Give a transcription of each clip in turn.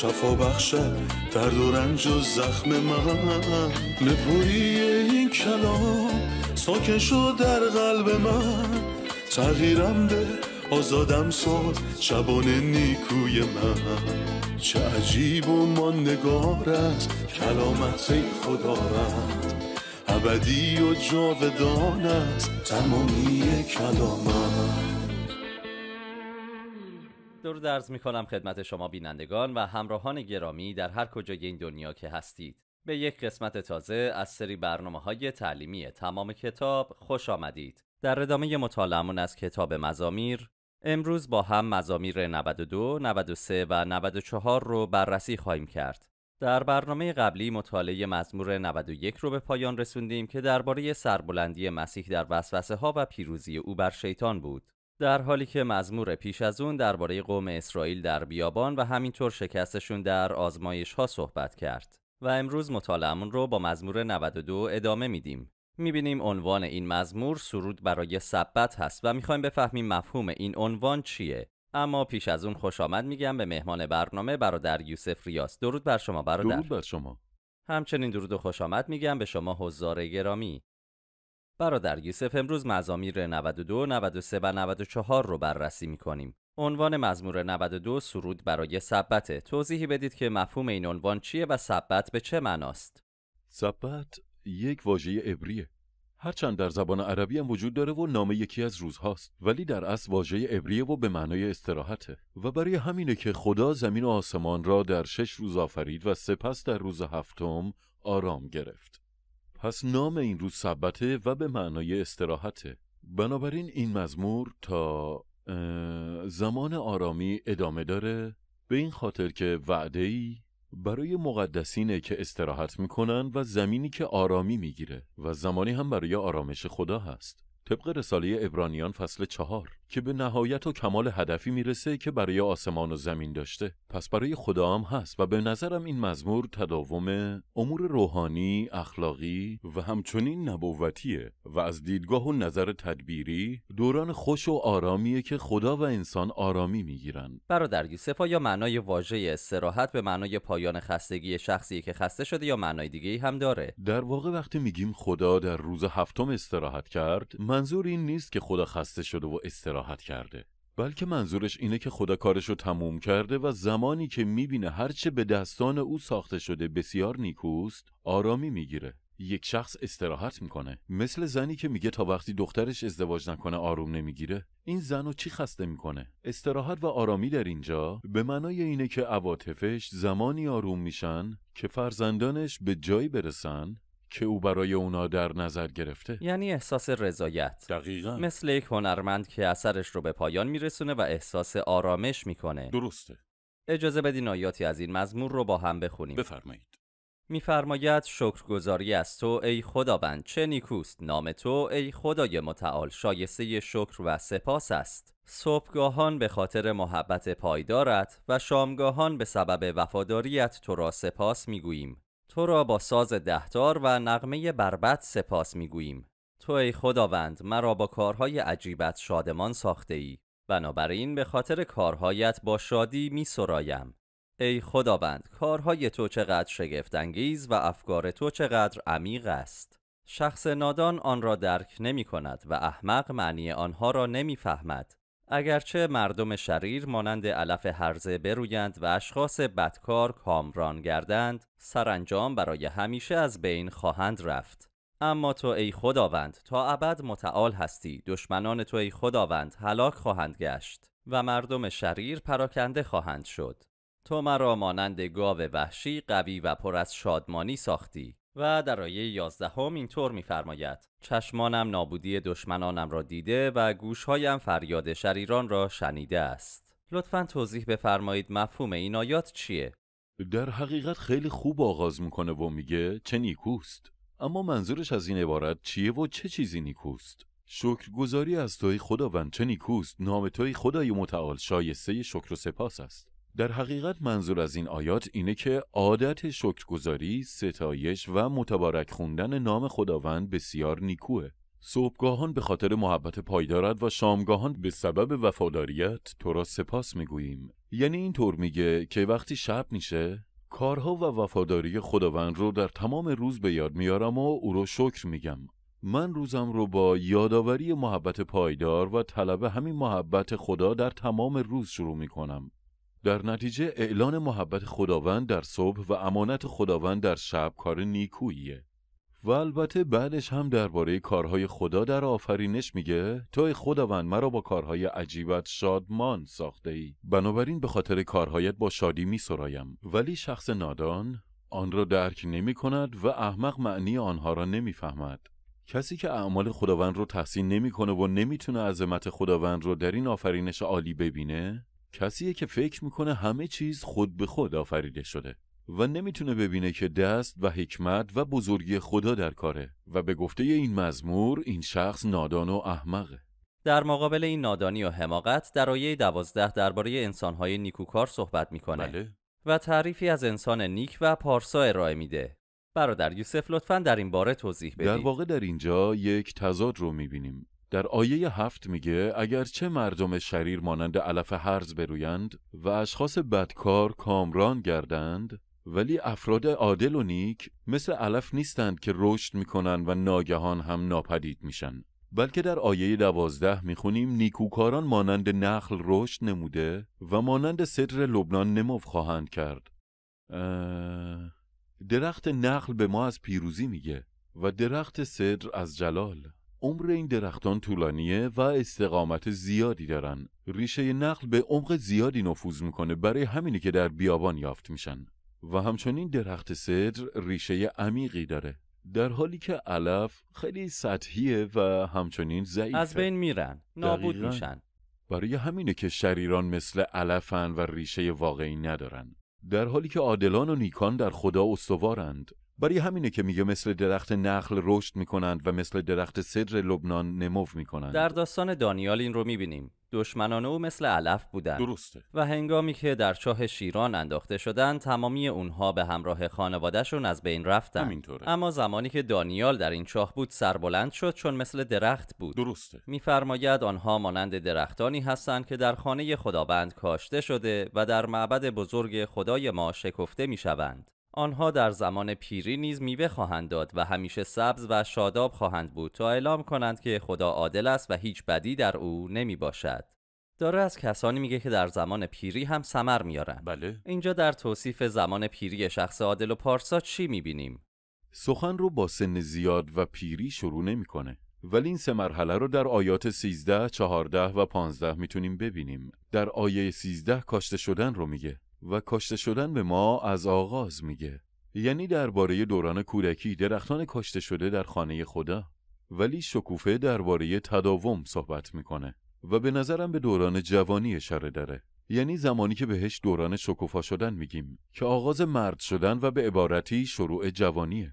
شفا بخشد درد و رنج و زخم من نپوری این کلام ساکن شد در قلب من تغییرم به آزادم ساد شبانه نیکوی من چه عجیب و ما است کلامت خدا رد ابدی و جاودانت است تمامی کلامت درود درز می کنم خدمت شما بینندگان و همراهان گرامی در هر کجای این دنیا که هستید به یک قسمت تازه از سری برنامه های تعلیمی تمام کتاب خوش آمدید در ادامه مطالعمون از کتاب مزامیر امروز با هم مزامیر 92, 93 و 94 رو بررسی خواهیم کرد در برنامه قبلی مطالعه مزمور 91 رو به پایان رسوندیم که درباره سربلندی مسیح در وسوسه ها و پیروزی او بر شیطان بود. در حالی که مزمور پیش از اون درباره قوم اسرائیل در بیابان و همینطور شکستشون در آزمایش ها صحبت کرد و امروز مطالعمون رو با مزمور 92 ادامه میدیم میبینیم عنوان این مزمور سرود برای سبت هست و میخوایم بفهمیم مفهوم این عنوان چیه اما پیش از اون خوش آمد میگم به مهمان برنامه برادر یوسف ریاس درود بر شما برادر درود بر شما همچنین درود و خوش آمد میگم به شما حضار گرامی برادر یوسف امروز مزامیر 92, 93 و 94 رو بررسی میکنیم. عنوان مزمور 92 سرود برای سبته. توضیحی بدید که مفهوم این عنوان چیه و سبت به چه معناست؟ سبت یک واژه عبریه. هرچند در زبان عربی هم وجود داره و نام یکی از روزهاست ولی در اصل واژه عبریه و به معنای استراحته و برای همینه که خدا زمین و آسمان را در شش روز آفرید و سپس در روز هفتم آرام گرفت پس نام این روز سبته و به معنای استراحته بنابراین این مزمور تا زمان آرامی ادامه داره به این خاطر که وعده ای برای مقدسینه که استراحت میکنن و زمینی که آرامی میگیره و زمانی هم برای آرامش خدا هست طبق رساله ابرانیان فصل چهار که به نهایت و کمال هدفی میرسه که برای آسمان و زمین داشته پس برای خدا هم هست و به نظرم این مزمور تداوم امور روحانی، اخلاقی و همچنین نبوتیه و از دیدگاه و نظر تدبیری دوران خوش و آرامیه که خدا و انسان آرامی میگیرن برادر یوسفا یا معنای واژه استراحت به معنای پایان خستگی شخصی که خسته شده یا معنای دیگه هم داره در واقع وقتی میگیم خدا در روز هفتم استراحت کرد منظور این نیست که خدا خسته شده و استراحت کرده بلکه منظورش اینه که خدا کارش رو تموم کرده و زمانی که میبینه هرچه به دستان او ساخته شده بسیار نیکوست آرامی میگیره یک شخص استراحت میکنه مثل زنی که میگه تا وقتی دخترش ازدواج نکنه آروم نمیگیره این زنو چی خسته میکنه استراحت و آرامی در اینجا به معنای اینه که عواطفش زمانی آروم میشن که فرزندانش به جایی برسن که او برای اونا در نظر گرفته یعنی احساس رضایت دقیقا مثل یک هنرمند که اثرش رو به پایان میرسونه و احساس آرامش میکنه درسته اجازه بدین آیاتی از این مزمور رو با هم بخونیم بفرمایید میفرماید شکرگزاری از تو ای خداوند چه نیکوست نام تو ای خدای متعال شایسته شکر و سپاس است صبحگاهان به خاطر محبت پایدارت و شامگاهان به سبب وفاداریت تو را سپاس میگوییم تو را با ساز دهتار و نغمه بربت سپاس میگوییم تو ای خداوند مرا با کارهای عجیبت شادمان ساخته ای بنابراین به خاطر کارهایت با شادی می سرایم. ای خداوند کارهای تو چقدر انگیز و افکار تو چقدر عمیق است شخص نادان آن را درک نمی کند و احمق معنی آنها را نمی فهمد اگرچه مردم شریر مانند علف هرزه برویند و اشخاص بدکار کامران گردند سرانجام برای همیشه از بین خواهند رفت اما تو ای خداوند تا ابد متعال هستی دشمنان تو ای خداوند هلاک خواهند گشت و مردم شریر پراکنده خواهند شد تو مرا مانند گاو وحشی قوی و پر از شادمانی ساختی و در آیه یازدهم اینطور میفرماید چشمانم نابودی دشمنانم را دیده و گوشهایم فریاد شریران را شنیده است لطفا توضیح بفرمایید مفهوم این آیات چیه در حقیقت خیلی خوب آغاز میکنه و میگه چه نیکوست اما منظورش از این عبارت چیه و چه چیزی نیکوست شکرگزاری از توی خداوند چه نیکوست نام توی خدای متعال شایسته شکر و سپاس است در حقیقت منظور از این آیات اینه که عادت شکرگزاری، ستایش و متبارک خوندن نام خداوند بسیار نیکوه. صبحگاهان به خاطر محبت پایدارد و شامگاهان به سبب وفاداریت تو را سپاس میگوییم یعنی اینطور میگه که وقتی شب میشه کارها و وفاداری خداوند رو در تمام روز به یاد میارم و او رو شکر میگم من روزم رو با یادآوری محبت پایدار و طلب همین محبت خدا در تمام روز شروع میکنم در نتیجه اعلان محبت خداوند در صبح و امانت خداوند در شب کار نیکوییه و البته بعدش هم درباره کارهای خدا در آفرینش میگه تو خداوند مرا با کارهای عجیبت شادمان ساخته ای بنابراین به خاطر کارهایت با شادی میسرایم ولی شخص نادان آن را درک نمی کند و احمق معنی آنها را نمیفهمد کسی که اعمال خداوند رو تحسین نمیکنه و نمیتونه عظمت خداوند رو در این آفرینش عالی ببینه کسیه که فکر میکنه همه چیز خود به خود آفریده شده و نمیتونه ببینه که دست و حکمت و بزرگی خدا در کاره و به گفته این مزمور این شخص نادان و احمقه در مقابل این نادانی و حماقت در آیه دوازده درباره انسانهای نیکوکار صحبت میکنه بله. و تعریفی از انسان نیک و پارسا ارائه میده برادر یوسف لطفا در این باره توضیح بدید در واقع در اینجا یک تضاد رو میبینیم در آیه هفت میگه اگرچه مردم شریر مانند علف هرز برویند و اشخاص بدکار کامران گردند ولی افراد عادل و نیک مثل علف نیستند که رشد میکنند و ناگهان هم ناپدید میشن بلکه در آیه دوازده میخونیم نیکوکاران مانند نخل رشد نموده و مانند صدر لبنان نمو خواهند کرد درخت نخل به ما از پیروزی میگه و درخت صدر از جلال عمر این درختان طولانیه و استقامت زیادی دارن ریشه نقل به عمق زیادی نفوذ میکنه برای همینی که در بیابان یافت میشن و همچنین درخت صدر ریشه عمیقی داره در حالی که علف خیلی سطحیه و همچنین ضعیفه از بین میرن نابود میشن برای همینه که شریران مثل علفن و ریشه واقعی ندارن در حالی که عادلان و نیکان در خدا استوارند برای همینه که میگه مثل درخت نخل رشد میکنند و مثل درخت صدر لبنان نمو میکنند در داستان دانیال این رو میبینیم دشمنان او مثل علف بودند درسته و هنگامی که در چاه شیران انداخته شدند تمامی اونها به همراه خانوادهشون از بین رفتن اما زمانی که دانیال در این چاه بود سربلند شد چون مثل درخت بود درسته میفرماید آنها مانند درختانی هستند که در خانه خداوند کاشته شده و در معبد بزرگ خدای ما شکفته میشوند آنها در زمان پیری نیز میوه خواهند داد و همیشه سبز و شاداب خواهند بود تا اعلام کنند که خدا عادل است و هیچ بدی در او نمی باشد. داره از کسانی میگه که در زمان پیری هم سمر میارن. بله. اینجا در توصیف زمان پیری شخص عادل و پارسا چی میبینیم؟ سخن رو با سن زیاد و پیری شروع نمیکنه. ولی این سه مرحله رو در آیات 13, 14 و 15 میتونیم ببینیم. در آیه 13 کاشته شدن رو میگه. و کاشته شدن به ما از آغاز میگه یعنی درباره دوران کودکی درختان کاشته شده در خانه خدا ولی شکوفه درباره تداوم صحبت میکنه و به نظرم به دوران جوانی اشاره داره یعنی زمانی که بهش دوران شکوفا شدن میگیم که آغاز مرد شدن و به عبارتی شروع جوانیه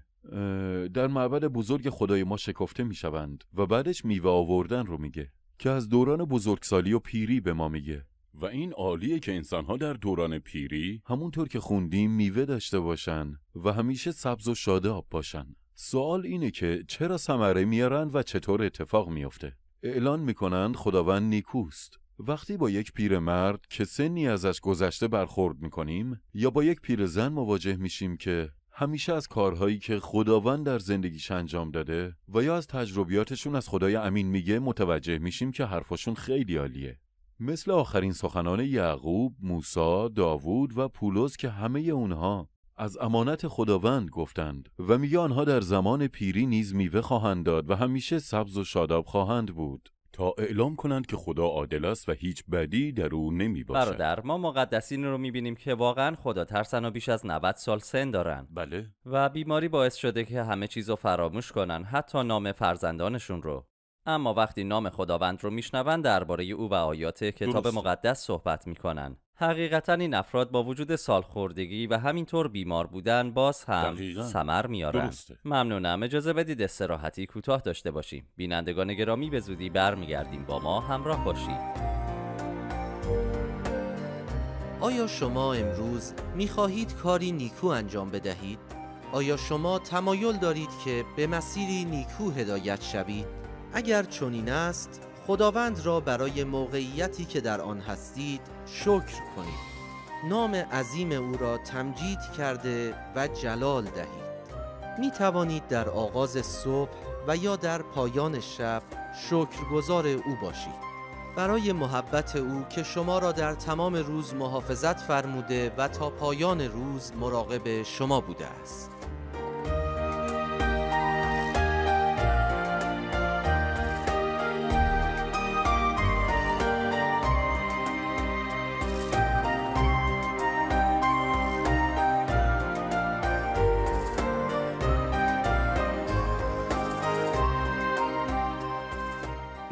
در معبد بزرگ خدای ما شکفته میشوند و بعدش میوه آوردن رو میگه که از دوران بزرگسالی و پیری به ما میگه و این عالیه که انسانها در دوران پیری همونطور که خوندیم میوه داشته باشن و همیشه سبز و شاداب باشن سوال اینه که چرا ثمره میارن و چطور اتفاق میافته اعلان میکنند خداوند نیکوست وقتی با یک مرد که سنی ازش گذشته برخورد میکنیم یا با یک پیر زن مواجه میشیم که همیشه از کارهایی که خداوند در زندگیش انجام داده و یا از تجربیاتشون از خدای امین میگه متوجه میشیم که حرفاشون خیلی عالیه مثل آخرین سخنان یعقوب، موسا، داوود و پولس که همه اونها از امانت خداوند گفتند و میگه آنها در زمان پیری نیز میوه خواهند داد و همیشه سبز و شاداب خواهند بود تا اعلام کنند که خدا عادل است و هیچ بدی در او نمی باشد برادر ما مقدسین رو میبینیم که واقعا خدا ترسن و بیش از 90 سال سن دارن بله و بیماری باعث شده که همه چیز رو فراموش کنن حتی نام فرزندانشون رو اما وقتی نام خداوند رو میشنوند درباره او و آیات کتاب مقدس صحبت میکنن حقیقتا این افراد با وجود سالخوردگی و همینطور بیمار بودن باز هم ثمر سمر میارن درسته. ممنونم اجازه بدید استراحتی کوتاه داشته باشیم بینندگان گرامی به زودی برمیگردیم با ما همراه باشید آیا شما امروز میخواهید کاری نیکو انجام بدهید؟ آیا شما تمایل دارید که به مسیری نیکو هدایت شوید؟ اگر چنین است خداوند را برای موقعیتی که در آن هستید شکر کنید نام عظیم او را تمجید کرده و جلال دهید می توانید در آغاز صبح و یا در پایان شب شکرگزار او باشید برای محبت او که شما را در تمام روز محافظت فرموده و تا پایان روز مراقب شما بوده است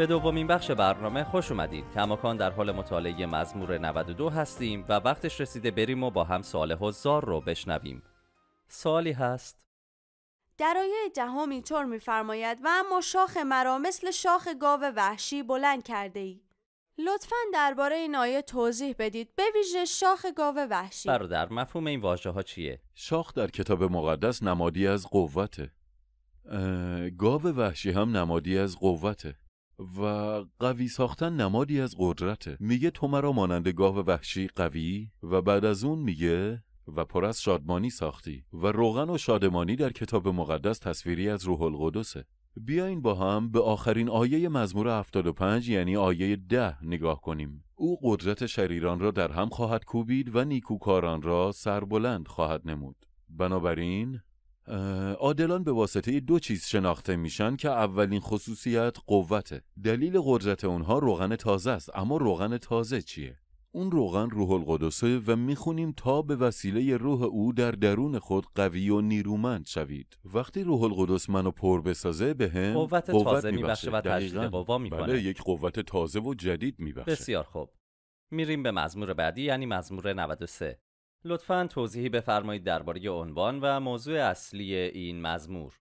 به دومین بخش برنامه خوش اومدید کماکان در حال مطالعه مزمور 92 هستیم و وقتش رسیده بریم و با هم سال هزار رو بشنویم سالی هست درایه آیه ده می‌فرماید میفرماید و اما شاخ مرا مثل شاخ گاو وحشی بلند کرده ای لطفا درباره این آیه توضیح بدید به ویژه شاخ گاو وحشی برادر مفهوم این واژه ها چیه شاخ در کتاب مقدس نمادی از قوته گاو وحشی هم نمادی از قوته و قوی ساختن نمادی از قدرته میگه تو مرا مانند گاو وحشی قوی و بعد از اون میگه و پر از شادمانی ساختی و روغن و شادمانی در کتاب مقدس تصویری از روح القدسه بیاین با هم به آخرین آیه مزمور 75 یعنی آیه 10 نگاه کنیم او قدرت شریران را در هم خواهد کوبید و نیکوکاران را سربلند خواهد نمود بنابراین عادلان به واسطه دو چیز شناخته میشن که اولین خصوصیت قوته دلیل قدرت اونها روغن تازه است اما روغن تازه چیه اون روغن روح القدسه و میخونیم تا به وسیله روح او در درون خود قوی و نیرومند شوید وقتی روح القدس منو پر بسازه به هم قوت, قوت تازه میبخشه و تجدید قوا میکنه بله یک قوت تازه و جدید میبخشه بسیار خوب میریم به مزمور بعدی یعنی مزمور 93 لطفا توضیحی بفرمایید درباره عنوان و موضوع اصلی این مزمور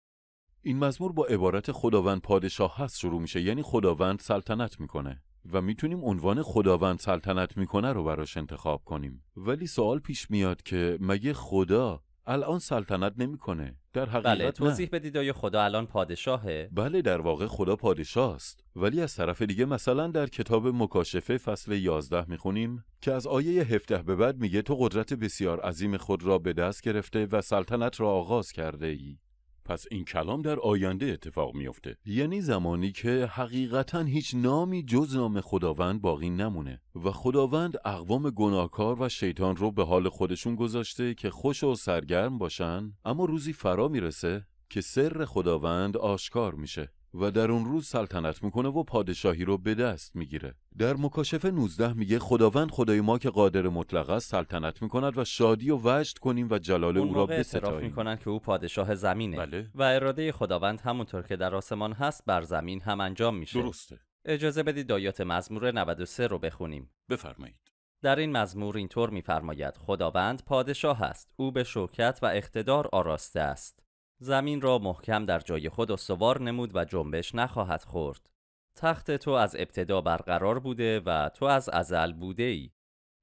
این مزمور با عبارت خداوند پادشاه هست شروع میشه یعنی خداوند سلطنت میکنه و میتونیم عنوان خداوند سلطنت میکنه رو براش انتخاب کنیم ولی سوال پیش میاد که مگه خدا الان سلطنت نمیکنه در حقیقت بله توضیح نه. خدا الان پادشاهه بله در واقع خدا پادشاه است ولی از طرف دیگه مثلا در کتاب مکاشفه فصل 11 میخونیم که از آیه 17 به بعد میگه تو قدرت بسیار عظیم خود را به دست گرفته و سلطنت را آغاز کرده ای پس این کلام در آینده اتفاق میفته یعنی زمانی که حقیقتا هیچ نامی جز نام خداوند باقی نمونه و خداوند اقوام گناهکار و شیطان رو به حال خودشون گذاشته که خوش و سرگرم باشن اما روزی فرا میرسه که سر خداوند آشکار میشه و در اون روز سلطنت میکنه و پادشاهی رو به دست میگیره در مکاشفه 19 میگه خداوند خدای ما که قادر مطلق است سلطنت میکند و شادی و وجد کنیم و جلال او را بستاییم میکنن که او پادشاه زمینه بله. و اراده خداوند همونطور که در آسمان هست بر زمین هم انجام میشه درسته اجازه بدید دایات مزمور 93 رو بخونیم بفرمایید در این مزمور اینطور میفرماید خداوند پادشاه است او به شوکت و اقتدار آراسته است زمین را محکم در جای خود استوار نمود و جنبش نخواهد خورد. تخت تو از ابتدا برقرار بوده و تو از ازل بوده ای.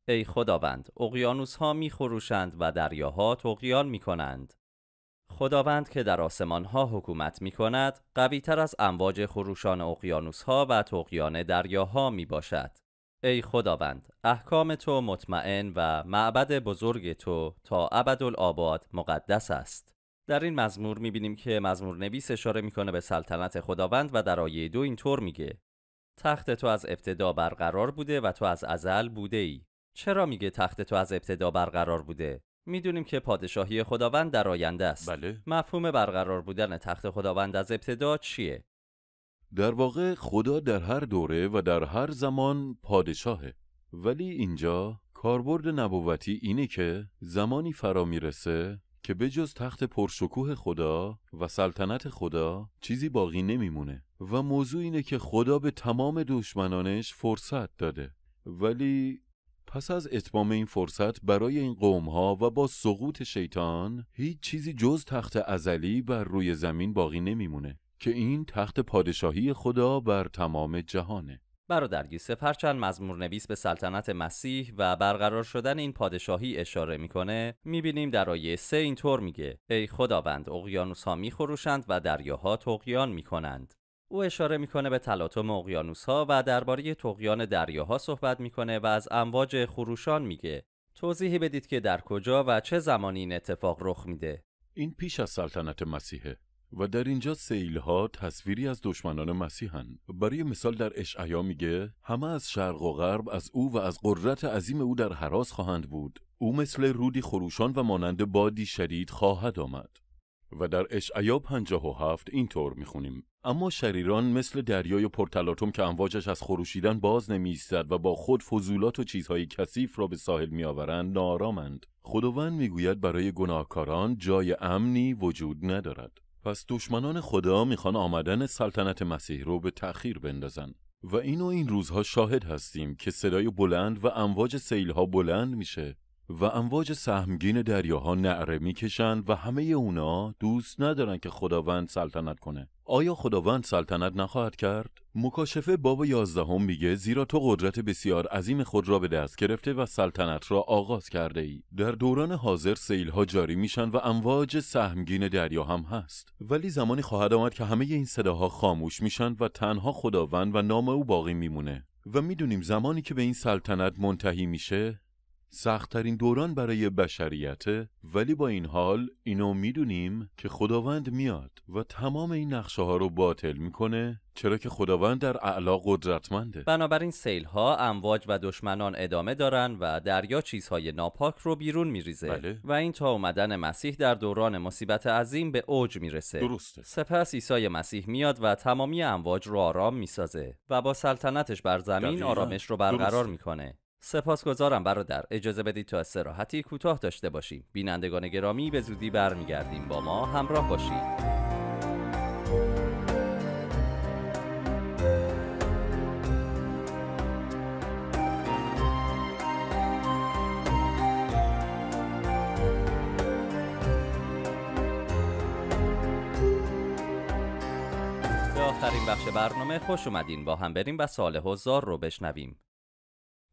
ای خداوند، اقیانوس ها می و دریاها تقیان می کنند. خداوند که در آسمان ها حکومت می کند، قوی تر از امواج خروشان اقیانوس ها و تقیان دریاها می باشد. ای خداوند، احکام تو مطمئن و معبد بزرگ تو تا آباد مقدس است. در این مزمور میبینیم که مزمور نویس اشاره میکنه به سلطنت خداوند و در آیه دو اینطور میگه تخت تو از ابتدا برقرار بوده و تو از ازل بوده ای چرا میگه تخت تو از ابتدا برقرار بوده میدونیم که پادشاهی خداوند در آینده است بله. مفهوم برقرار بودن تخت خداوند از ابتدا چیه در واقع خدا در هر دوره و در هر زمان پادشاهه ولی اینجا کاربرد نبوتی اینه که زمانی فرا میرسه که بجز تخت پرشکوه خدا و سلطنت خدا چیزی باقی نمیمونه و موضوع اینه که خدا به تمام دشمنانش فرصت داده ولی پس از اتمام این فرصت برای این قوم ها و با سقوط شیطان هیچ چیزی جز تخت ازلی بر روی زمین باقی نمیمونه که این تخت پادشاهی خدا بر تمام جهانه برادر یوسف هرچند مزمور نویس به سلطنت مسیح و برقرار شدن این پادشاهی اشاره میکنه میبینیم در آیه سه اینطور میگه ای خداوند اقیانوس ها میخروشند و دریاها تقیان میکنند او اشاره میکنه به تلاطم اقیانوس ها و درباره تقیان دریاها صحبت میکنه و از امواج خروشان میگه توضیحی بدید که در کجا و چه زمانی این اتفاق رخ میده این پیش از سلطنت مسیحه و در اینجا سیل ها تصویری از دشمنان هن. برای مثال در اشعیا میگه همه از شرق و غرب از او و از قدرت عظیم او در حراس خواهند بود او مثل رودی خروشان و مانند بادی شدید خواهد آمد و در اشعیا 57 اینطور میخونیم اما شریران مثل دریای پرتلاتوم که امواجش از خروشیدن باز نمیستد و با خود فضولات و چیزهای کثیف را به ساحل میآورند نارامند خداوند میگوید برای گناهکاران جای امنی وجود ندارد پس دشمنان خدا میخوان آمدن سلطنت مسیح رو به تأخیر بندازن و اینو این روزها شاهد هستیم که صدای بلند و امواج سیلها بلند میشه و امواج سهمگین دریاها نعره میکشند و همه اونا دوست ندارن که خداوند سلطنت کنه آیا خداوند سلطنت نخواهد کرد؟ مکاشفه باب یازدهم میگه زیرا تو قدرت بسیار عظیم خود را به دست گرفته و سلطنت را آغاز کرده ای در دوران حاضر سیل ها جاری میشن و امواج سهمگین دریا هم هست ولی زمانی خواهد آمد که همه این صداها خاموش میشن و تنها خداوند و نام او باقی میمونه و میدونیم زمانی که به این سلطنت منتهی میشه سختترین دوران برای بشریت، ولی با این حال اینو میدونیم که خداوند میاد و تمام این نقشه ها رو باطل میکنه چرا که خداوند در اعلا قدرتمنده بنابراین سیل ها امواج و دشمنان ادامه دارن و دریا چیزهای ناپاک رو بیرون میریزه بله. و این تا اومدن مسیح در دوران مصیبت عظیم به اوج میرسه درسته سپس عیسی مسیح میاد و تمامی امواج رو آرام میسازه و با سلطنتش بر زمین آرامش رو برقرار میکنه سپاسگزارم برادر اجازه بدید تا استراحتی کوتاه داشته باشیم بینندگان گرامی به زودی برمیگردیم با ما همراه باشید آخرین بخش برنامه خوش اومدین با هم بریم و سال هزار رو بشنویم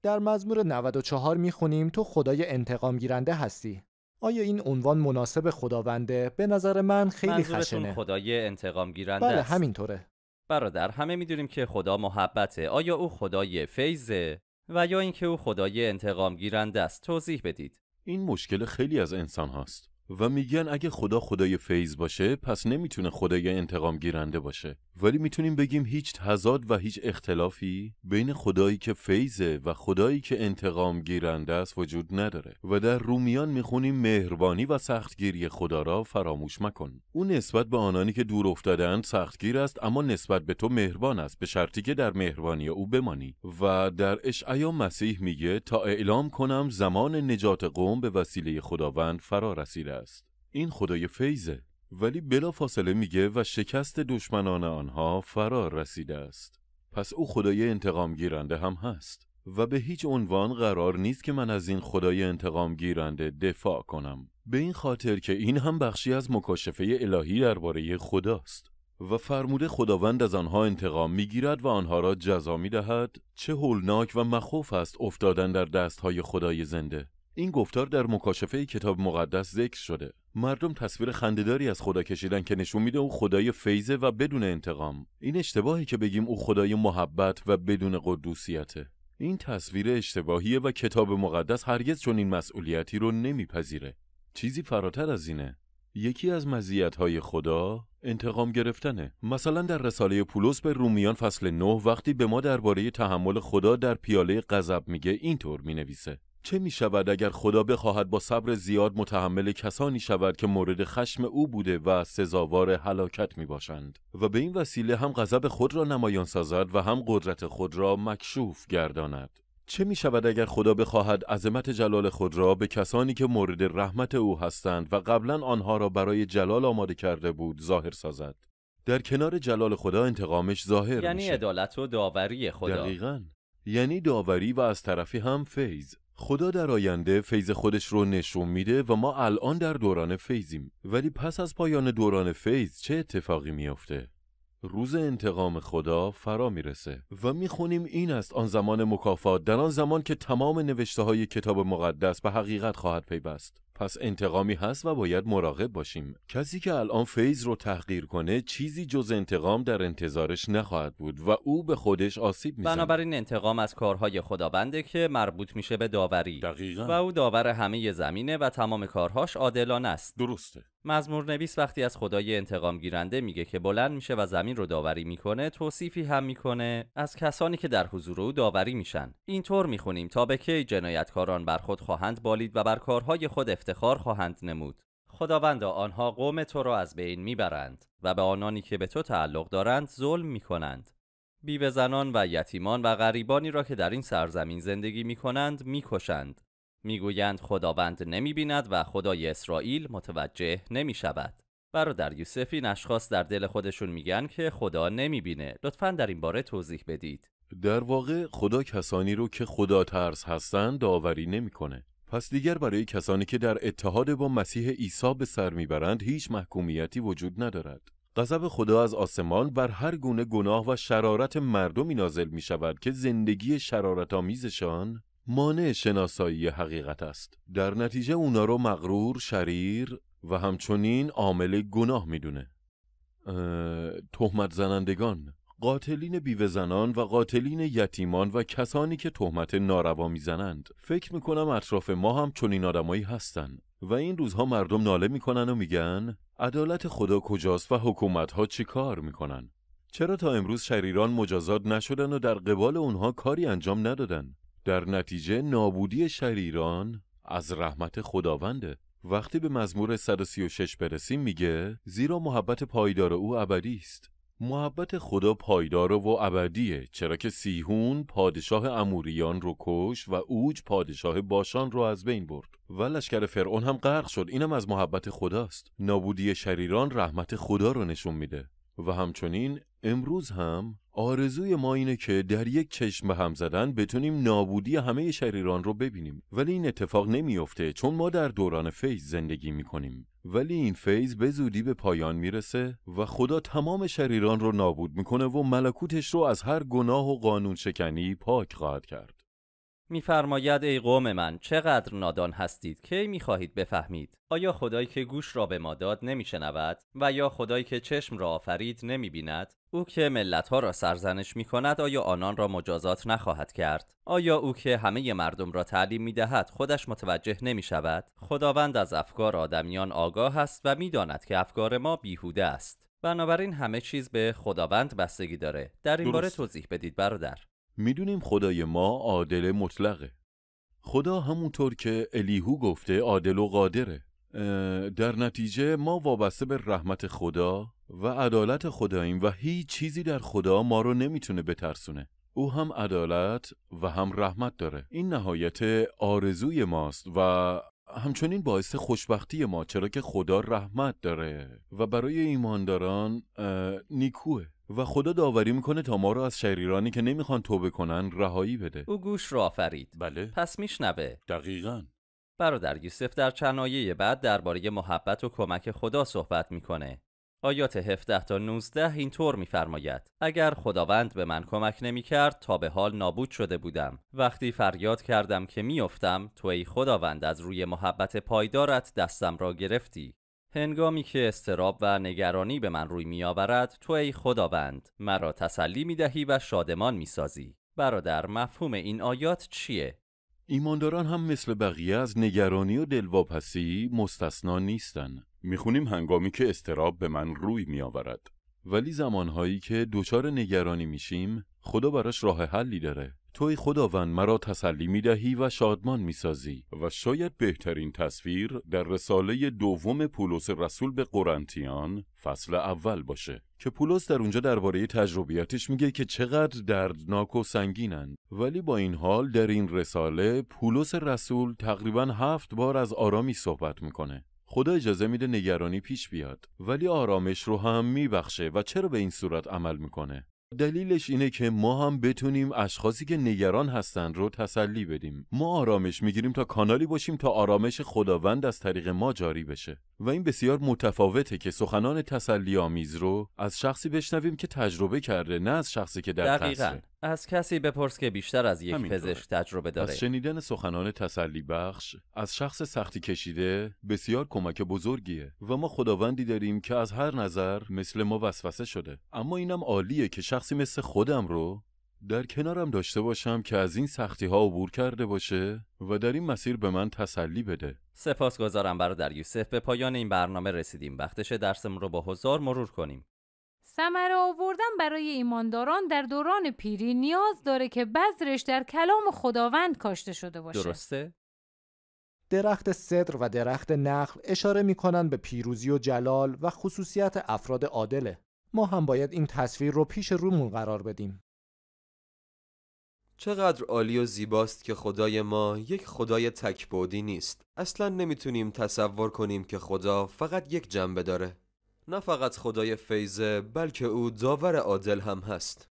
در مزمور 94 میخونیم تو خدای انتقام گیرنده هستی آیا این عنوان مناسب خداونده به نظر من خیلی خشنه خدای انتقام گیرنده بله همینطوره برادر همه میدونیم که خدا محبته آیا او خدای فیضه و یا اینکه او خدای انتقام گیرنده است توضیح بدید این مشکل خیلی از انسان هاست و میگن اگه خدا خدای فیض باشه پس نمیتونه خدای انتقام گیرنده باشه ولی میتونیم بگیم هیچ تضاد و هیچ اختلافی بین خدایی که فیضه و خدایی که انتقام گیرنده است وجود نداره و در رومیان میخونیم مهربانی و سختگیری خدا را فراموش مکن او نسبت به آنانی که دور افتادند سختگیر است اما نسبت به تو مهربان است به شرطی که در مهربانی او بمانی و در اشعیا مسیح میگه تا اعلام کنم زمان نجات قوم به وسیله خداوند فرا رسیده این خدای فیزه ولی بلا فاصله میگه و شکست دشمنان آنها فرار رسیده است پس او خدای انتقام گیرنده هم هست و به هیچ عنوان قرار نیست که من از این خدای انتقام گیرنده دفاع کنم به این خاطر که این هم بخشی از مکاشفه الهی درباره خداست و فرموده خداوند از آنها انتقام میگیرد و آنها را جزا میدهد چه هولناک و مخوف است افتادن در دستهای خدای زنده این گفتار در مکاشفه کتاب مقدس ذکر شده مردم تصویر خندهداری از خدا کشیدن که نشون میده او خدای فیزه و بدون انتقام این اشتباهی که بگیم او خدای محبت و بدون قدوسیته این تصویر اشتباهیه و کتاب مقدس هرگز چون این مسئولیتی رو نمیپذیره چیزی فراتر از اینه یکی از مزیت‌های خدا انتقام گرفتنه مثلا در رساله پولس به رومیان فصل 9 وقتی به ما درباره تحمل خدا در پیاله غضب میگه اینطور مینویسه چه می شود اگر خدا بخواهد با صبر زیاد متحمل کسانی شود که مورد خشم او بوده و سزاوار هلاکت می باشند و به این وسیله هم غضب خود را نمایان سازد و هم قدرت خود را مکشوف گرداند چه می شود اگر خدا بخواهد عظمت جلال خود را به کسانی که مورد رحمت او هستند و قبلا آنها را برای جلال آماده کرده بود ظاهر سازد در کنار جلال خدا انتقامش ظاهر یعنی عدالت و داوری خدا دقیقاً یعنی داوری و از طرفی هم فیض خدا در آینده فیض خودش رو نشون میده و ما الان در دوران فیضیم ولی پس از پایان دوران فیض چه اتفاقی میافته؟ روز انتقام خدا فرا میرسه و میخونیم این است آن زمان مکافات در آن زمان که تمام نوشته های کتاب مقدس به حقیقت خواهد پیوست پس انتقامی هست و باید مراقب باشیم کسی که الان فیز رو تحقیر کنه چیزی جز انتقام در انتظارش نخواهد بود و او به خودش آسیب میزنه بنابراین انتقام از کارهای خداونده که مربوط میشه به داوری دقیقا. و او داور همه زمینه و تمام کارهاش عادلانه است درسته مزمور نویس وقتی از خدای انتقام گیرنده میگه که بلند میشه و زمین رو داوری میکنه توصیفی هم میکنه از کسانی که در حضور او داوری میشن اینطور میخونیم تا به کی جنایتکاران بر خود خواهند بالید و بر کارهای خود افتخار خواهند نمود خداوند آنها قوم تو را از بین میبرند و به آنانی که به تو تعلق دارند ظلم میکنند بیوه زنان و یتیمان و غریبانی را که در این سرزمین زندگی میکنند میکشند میگویند خداوند نمی بیند و خدای اسرائیل متوجه نمی شود. برادر یوسف این اشخاص در دل خودشون میگن که خدا نمی بینه. لطفا در این باره توضیح بدید. در واقع خدا کسانی رو که خدا ترس هستند داوری نمیکنه. پس دیگر برای کسانی که در اتحاد با مسیح عیسی به سر میبرند هیچ محکومیتی وجود ندارد. غضب خدا از آسمان بر هر گونه گناه و شرارت مردمی نازل می شود که زندگی شرارت آمیزشان مانع شناسایی حقیقت است در نتیجه اونا رو مغرور شریر و همچنین عامل گناه میدونه تهمت زنندگان قاتلین بیوهزنان و قاتلین یتیمان و کسانی که تهمت ناروا میزنند فکر میکنم اطراف ما هم چنین آدمایی هستن و این روزها مردم ناله میکنن و میگن عدالت خدا کجاست و حکومت ها چی کار میکنن چرا تا امروز شریران مجازات نشدن و در قبال اونها کاری انجام ندادن در نتیجه نابودی شریران از رحمت خداونده وقتی به مزمور 136 برسیم میگه زیرا محبت پایدار او ابدی است محبت خدا پایدار و ابدیه چرا که سیهون پادشاه اموریان رو کش و اوج پادشاه باشان رو از بین برد و لشکر فرعون هم غرق شد اینم از محبت خداست نابودی شریران رحمت خدا رو نشون میده و همچنین امروز هم آرزوی ما اینه که در یک چشم به هم زدن بتونیم نابودی همه شریران رو ببینیم ولی این اتفاق نمیافته چون ما در دوران فیض زندگی میکنیم ولی این فیض به زودی به پایان میرسه و خدا تمام شریران رو نابود میکنه و ملکوتش رو از هر گناه و قانون شکنی پاک خواهد کرد میفرماید ای قوم من چقدر نادان هستید کی میخواهید بفهمید آیا خدایی که گوش را به ما داد نمیشنود و یا خدایی که چشم را آفرید نمیبیند او که ملت ها را سرزنش می آیا آنان را مجازات نخواهد کرد آیا او که همه مردم را تعلیم می خودش متوجه نمی خداوند از افکار آدمیان آگاه است و میداند که افکار ما بیهوده است بنابراین همه چیز به خداوند بستگی داره در این باره توضیح بدید برادر میدونیم خدای ما عادل مطلقه خدا همونطور که الیهو گفته عادل و قادره در نتیجه ما وابسته به رحمت خدا و عدالت خداییم و هیچ چیزی در خدا ما رو نمیتونه بترسونه او هم عدالت و هم رحمت داره این نهایت آرزوی ماست و همچنین باعث خوشبختی ما چرا که خدا رحمت داره و برای ایمانداران نیکوه و خدا داوری میکنه تا ما رو از شریرانی که نمیخوان توبه کنن رهایی بده او گوش رو آفرید بله پس میشنوه دقیقا برادر یوسف در چنایه بعد درباره محبت و کمک خدا صحبت میکنه آیات 17 تا 19 اینطور میفرماید اگر خداوند به من کمک نمیکرد تا به حال نابود شده بودم وقتی فریاد کردم که میافتم تو ای خداوند از روی محبت پایدارت دستم را گرفتی هنگامی که استراب و نگرانی به من روی میآورد تو ای خداوند مرا تسلی می دهی و شادمان می سازی. برادر مفهوم این آیات چیه؟ ایمانداران هم مثل بقیه از نگرانی و دلواپسی مستثنا نیستن خونیم هنگامی که استراب به من روی می آورد، ولی زمانهایی که دچار نگرانی میشیم خدا براش راه حلی داره توی خداوند مرا تسلی دهی و شادمان میسازی و شاید بهترین تصویر در رساله دوم پولس رسول به قرنتیان فصل اول باشه که پولس در اونجا درباره تجربیاتش میگه که چقدر دردناک و سنگینند ولی با این حال در این رساله پولس رسول تقریبا هفت بار از آرامی صحبت میکنه خدا اجازه میده نگرانی پیش بیاد ولی آرامش رو هم میبخشه و چرا به این صورت عمل میکنه دلیلش اینه که ما هم بتونیم اشخاصی که نگران هستند رو تسلی بدیم ما آرامش میگیریم تا کانالی باشیم تا آرامش خداوند از طریق ما جاری بشه و این بسیار متفاوته که سخنان تسلی آمیز رو از شخصی بشنویم که تجربه کرده نه از شخصی که در از کسی بپرس که بیشتر از یک پزشک تجربه داره از شنیدن سخنان تسلی بخش از شخص سختی کشیده بسیار کمک بزرگیه و ما خداوندی داریم که از هر نظر مثل ما وسوسه شده اما اینم عالیه که شخصی مثل خودم رو در کنارم داشته باشم که از این سختی ها عبور کرده باشه و در این مسیر به من تسلی بده سپاسگزارم برادر یوسف به پایان این برنامه رسیدیم وقتشه درسمون رو با هزار مرور کنیم ثمره آوردن برای ایمانداران در دوران پیری نیاز داره که بذرش در کلام خداوند کاشته شده باشه درسته؟ درخت صدر و درخت نخل اشاره میکنن به پیروزی و جلال و خصوصیت افراد عادله ما هم باید این تصویر رو پیش رومون قرار بدیم چقدر عالی و زیباست که خدای ما یک خدای تکبودی نیست اصلا نمیتونیم تصور کنیم که خدا فقط یک جنبه داره نه فقط خدای فیزه، بلکه او داور عادل هم هست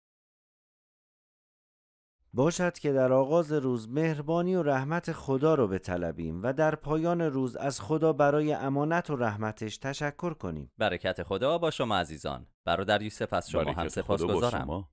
باشد که در آغاز روز مهربانی و رحمت خدا رو بطلبیم و در پایان روز از خدا برای امانت و رحمتش تشکر کنیم برکت خدا با شما عزیزان برادر یوسف از شما هم سپاس گذارم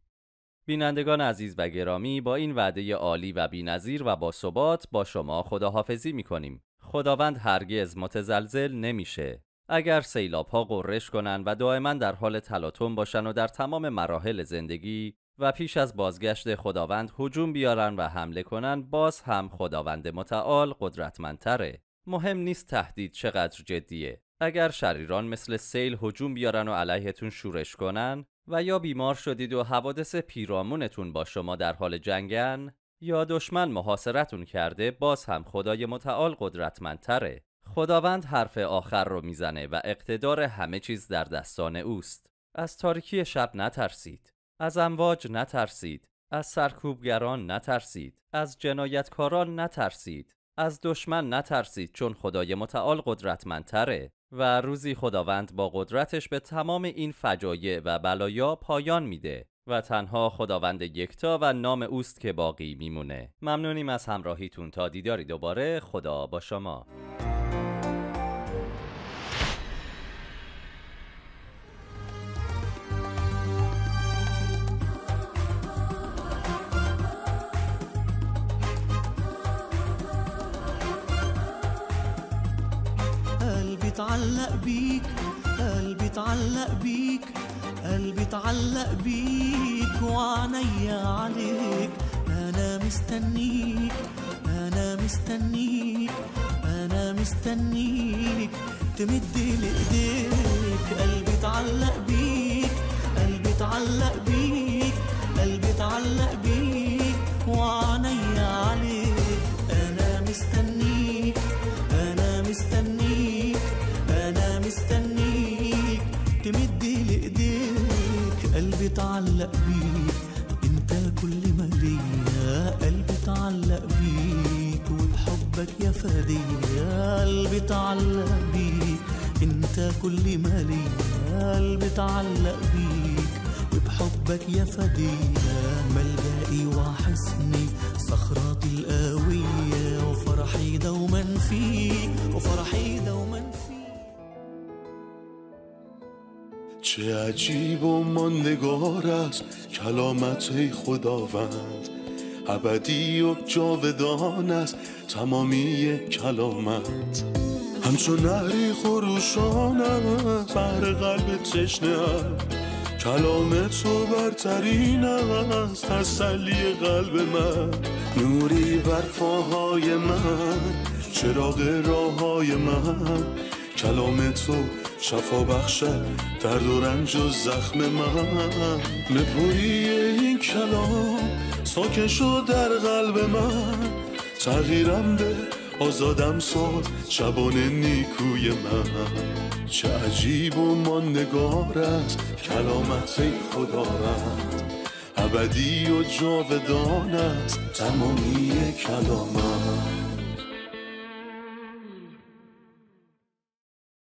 بینندگان عزیز و گرامی با این وعده عالی و بینظیر و با ثبات با شما خداحافظی میکنیم خداوند هرگز متزلزل نمیشه اگر سیلاب ها قررش کنن و دائما در حال تلاطم باشن و در تمام مراحل زندگی و پیش از بازگشت خداوند هجوم بیارن و حمله کنن باز هم خداوند متعال قدرتمندتره مهم نیست تهدید چقدر جدیه اگر شریران مثل سیل هجوم بیارن و علیهتون شورش کنن و یا بیمار شدید و حوادث پیرامونتون با شما در حال جنگن یا دشمن محاصرتون کرده باز هم خدای متعال قدرتمندتره خداوند حرف آخر رو میزنه و اقتدار همه چیز در دستان اوست. از تاریکی شب نترسید. از امواج نترسید. از سرکوبگران نترسید. از جنایتکاران نترسید. از دشمن نترسید چون خدای متعال قدرتمندتره و روزی خداوند با قدرتش به تمام این فجایع و بلایا پایان میده و تنها خداوند یکتا و نام اوست که باقی میمونه ممنونیم از همراهیتون تا دیداری دوباره خدا با شما بيك قلبي اتعلق بيك وعنيا عليك أنا مستنيك أنا مستنيك أنا مستنيك تمد لإيديك قلبي اتعلق بيك قلبي اتعلق بيك قلبي اتعلق بيك فدي قلبي تعلق بيك انت كل ما لي قلبي تعلق بيك وبحبك يا فدي ملجئي وحسني صخراتي القوية وفرحي دوما فيك وفرحي دوما فيك چه عجیب و ماندگار است کلامت خداوند ابدی و جاودان است تمامی کلامت همچون نهری خروشان بر قلب تشنه کلام تو برترین است تسلی قلب من نوری بر فاهای من چراغ راههای من کلام تو شفا بخشد درد و رنج و زخم من نپوری این کلام ساکن شد در قلب من تغییرم به آزادم ساد چبان نیکوی من چه عجیب و ما است کلامت خدا رد ابدی و جاودان است تمامی کلامت